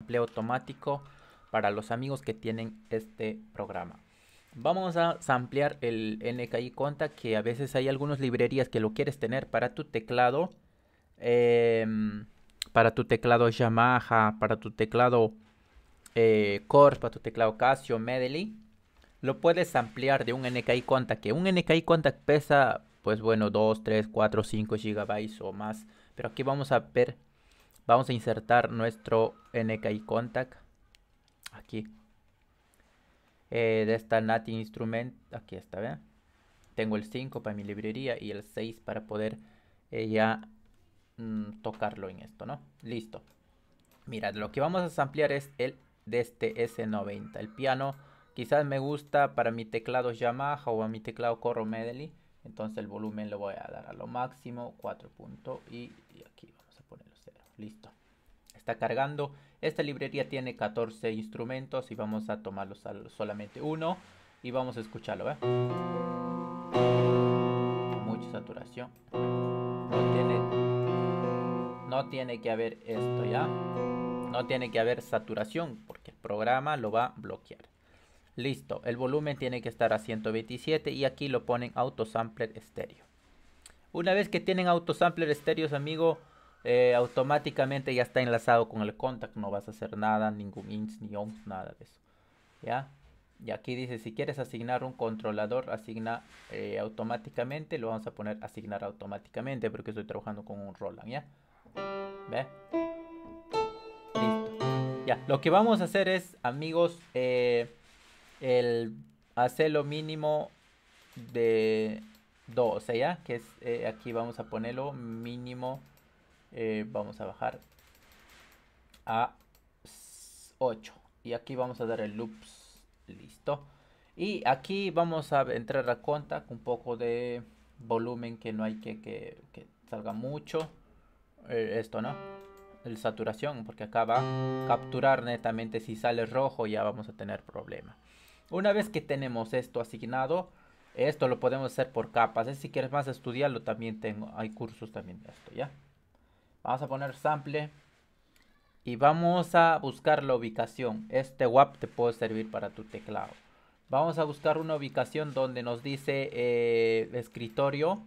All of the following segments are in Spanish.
empleo automático para los amigos que tienen este programa. Vamos a ampliar el NKI Conta que a veces hay algunas librerías que lo quieres tener para tu teclado. Em, para tu teclado Yamaha, para tu teclado eh, para tu teclado Casio, Medley. Lo puedes ampliar de un NKI Contact, que un NKI Contact pesa, pues bueno, 2, 3, 4, 5 GB o más. Pero aquí vamos a ver Vamos a insertar nuestro NKI contact aquí. Eh, de esta Nati instrument, aquí está, ¿vean? Tengo el 5 para mi librería y el 6 para poder eh, ya mm, tocarlo en esto, ¿no? Listo. Mirad, lo que vamos a ampliar es el de este S90. El piano quizás me gusta para mi teclado Yamaha o a mi teclado Corro Medley. Entonces el volumen lo voy a dar a lo máximo, 4 y, y aquí vamos a ponerlo 0 listo. Está cargando. Esta librería tiene 14 instrumentos y vamos a tomarlos solamente uno y vamos a escucharlo. ¿eh? Mucha saturación. No tiene, que haber esto ya. No tiene que haber saturación porque el programa lo va a bloquear. Listo, el volumen tiene que estar a 127 y aquí lo ponen autosampler estéreo. Una vez que tienen autosampler estéreo, amigo, eh, automáticamente ya está enlazado con el contact. No vas a hacer nada, ningún ins, ni ons, nada de eso. ¿Ya? Y aquí dice, si quieres asignar un controlador, asigna eh, automáticamente. Lo vamos a poner asignar automáticamente porque estoy trabajando con un Roland, ¿ya? ¿Ve? Listo. Ya, lo que vamos a hacer es, amigos, eh, el hacer lo mínimo de 2 ¿ya? Que es, aquí vamos a ponerlo mínimo eh, vamos a bajar a 8 y aquí vamos a dar el loops listo y aquí vamos a entrar a cuenta con un poco de volumen que no hay que, que, salga mucho eh, esto no el saturación porque acá va a capturar netamente si sale rojo ya vamos a tener problema una vez que tenemos esto asignado esto lo podemos hacer por capas si quieres más estudiarlo también tengo hay cursos también de esto ya Vamos a poner sample. Y vamos a buscar la ubicación. Este WAP te puede servir para tu teclado. Vamos a buscar una ubicación donde nos dice eh, escritorio.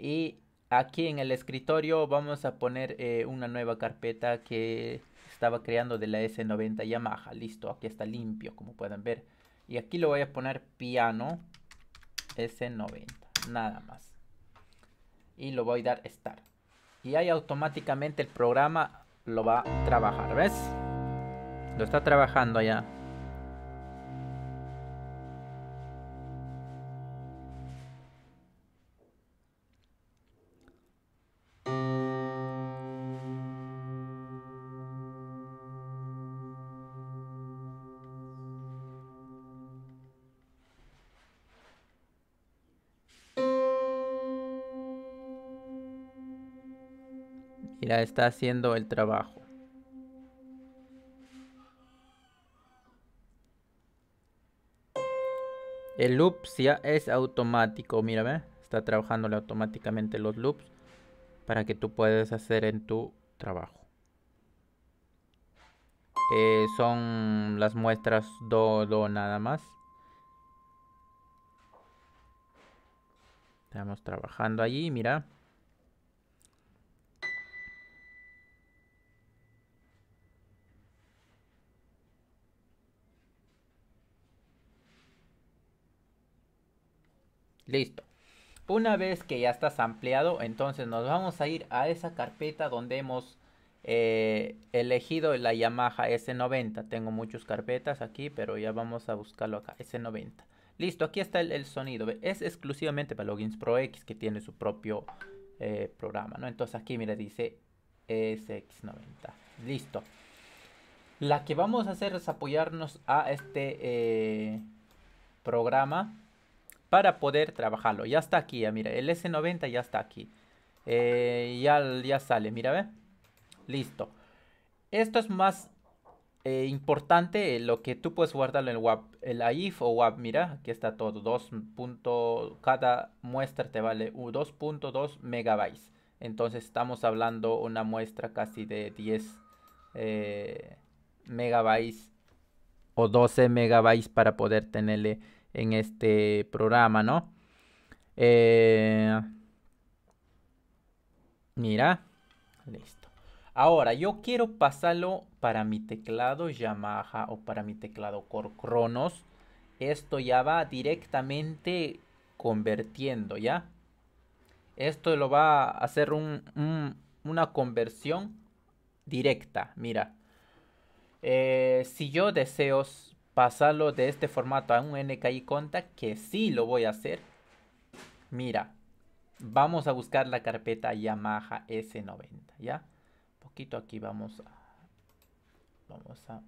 Y aquí en el escritorio vamos a poner eh, una nueva carpeta que estaba creando de la S90 Yamaha. Listo, aquí está limpio como pueden ver. Y aquí lo voy a poner piano S90, nada más. Y lo voy a dar start y ahí automáticamente el programa lo va a trabajar, ¿ves? Lo está trabajando allá Mira, está haciendo el trabajo. El loop ya es automático, mírame. Está trabajándole automáticamente los loops para que tú puedas hacer en tu trabajo. Eh, son las muestras do, do nada más. Estamos trabajando allí, mira. Listo. Una vez que ya estás ampliado, entonces nos vamos a ir a esa carpeta donde hemos eh, elegido la Yamaha S90. Tengo muchas carpetas aquí, pero ya vamos a buscarlo acá, S90. Listo, aquí está el, sonido. Es exclusivamente para Logins Pro X que tiene su propio eh, programa, ¿no? Entonces aquí, mira, dice SX90. Listo. La que vamos a hacer es apoyarnos a este eh, programa para poder trabajarlo. Ya está aquí, mira, el S90 ya está aquí. Eh, ya, sale, mira, ve. Listo. Esto es más eh, importante, eh, lo que tú puedes guardarlo en el WAP, el AIF o WAP, mira, aquí está todo, dos cada muestra te vale 2.2 megabytes. Entonces estamos hablando una muestra casi de 10 megabytes o 12 megabytes para poder tenerle en este programa, ¿no? Eh, mira, listo. Ahora, yo quiero pasarlo para mi teclado Yamaha o para mi teclado Core Kronos. Esto ya va directamente convirtiendo, ¿ya? Esto lo va a hacer una conversión directa. Mira, eh, si yo deseo pasarlo de este formato a un NKI contact, que sí lo voy a hacer. Mira, vamos a buscar la carpeta Yamaha S90, ¿ya? Un poquito aquí vamos a, vamos a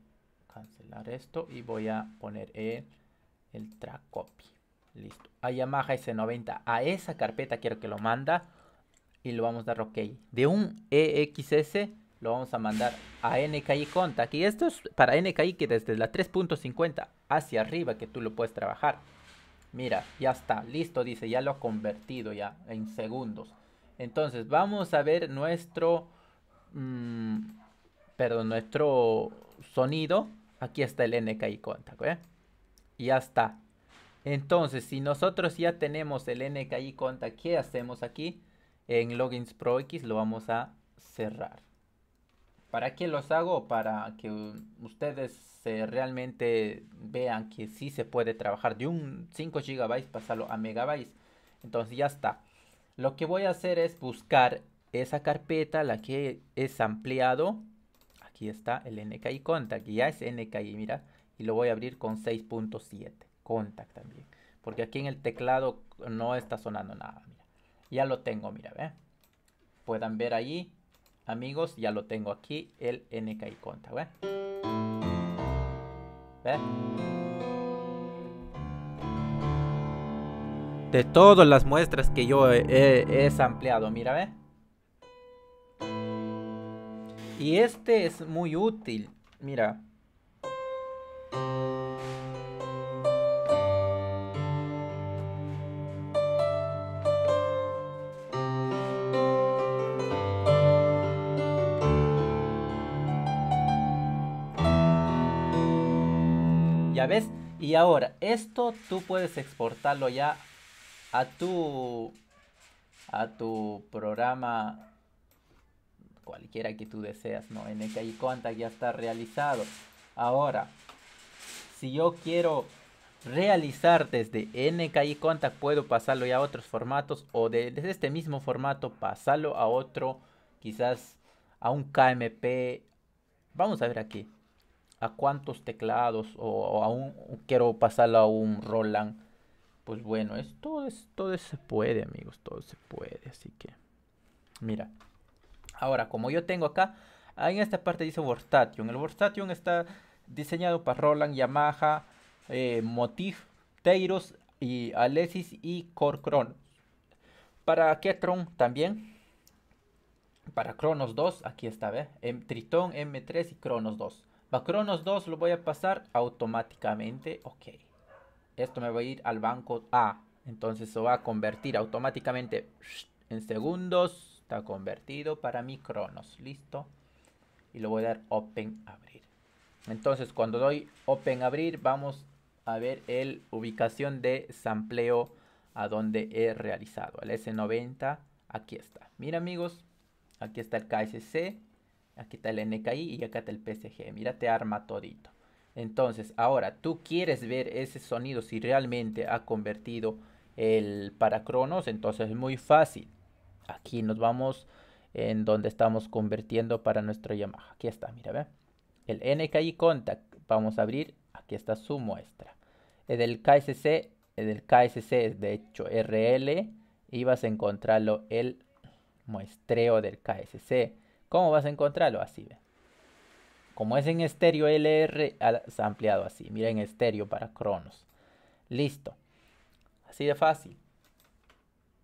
cancelar esto y voy a poner el, el track copy. Listo. A Yamaha S90, a esa carpeta quiero que lo manda y lo vamos a dar OK. De un EXS lo vamos a mandar a NKI Contact. Y esto es para NKI que desde la 3.50 hacia arriba que tú lo puedes trabajar. Mira, ya está, listo, dice, ya lo ha convertido ya en segundos. Entonces, vamos a ver nuestro, mm, perdón, nuestro sonido. Aquí está el NKI Contact, ¿eh? Y ya está. Entonces, si nosotros ya tenemos el NKI Contact, ¿qué hacemos aquí? En Logins Pro X lo vamos a cerrar. ¿Para qué los hago? Para que ustedes realmente vean que sí se puede trabajar de un 5 GB, pasarlo a megabytes. Entonces ya está. Lo que voy a hacer es buscar esa carpeta, la que es ampliado. Aquí está el NKI Contact, ya es NKI, mira. Y lo voy a abrir con 6.7, Contact también. Porque aquí en el teclado no está sonando nada, mira. Ya lo tengo, mira, vean. Puedan ver ahí Amigos, ya lo tengo aquí, el nk Conta, ¿ve? ¿Ve? De todas las muestras que yo he, sampleado. ampliado, mira, ¿ve? Y este es muy útil, mira. ¿Ya ves? Y ahora, esto tú puedes exportarlo ya a tu, a tu programa, cualquiera que tú deseas, ¿no? En que ya está realizado. Ahora, si yo quiero realizar desde NKI Contact, puedo pasarlo ya a otros formatos o desde este mismo formato pasarlo a otro, quizás a un KMP. Vamos a ver aquí a cuántos teclados o, a un, quiero pasarlo a un Roland. Pues bueno, esto todo, es, todo se puede, amigos, todo se puede. Así que, mira. Ahora, como yo tengo acá, en esta parte dice Workstation. El Vorstation está diseñado para Roland, Yamaha, eh, Motif, Teiros y Alesis y Corcron. Para Ketron también. Para Cronos 2, aquí está, ¿ves? Em, tritón M3 y Cronos 2. Cronos 2 lo voy a pasar automáticamente. Ok. Esto me va a ir al banco A. Entonces se va a convertir automáticamente en segundos. Está convertido para mi Cronos. Listo. Y lo voy a dar Open Abrir. Entonces cuando doy Open Abrir vamos a ver el ubicación de sampleo a donde he realizado. El S90. Aquí está. Mira amigos. Aquí está el KSC. Aquí está el NKI y acá está el PSG. Mira, te arma todito. Entonces, ahora tú quieres ver ese sonido si realmente ha convertido el para Cronos. Entonces es muy fácil. Aquí nos vamos en donde estamos convirtiendo para nuestro Yamaha. Aquí está, mira, ve. El NKI Contact. Vamos a abrir. Aquí está su muestra. El el KSC, El el KSC de hecho RL. Y vas a encontrarlo el muestreo del KSC. ¿Cómo vas a encontrarlo? Así, ve Como es en estéreo LR, se ha ampliado así. Mira en estéreo para Cronos. Listo. Así de fácil.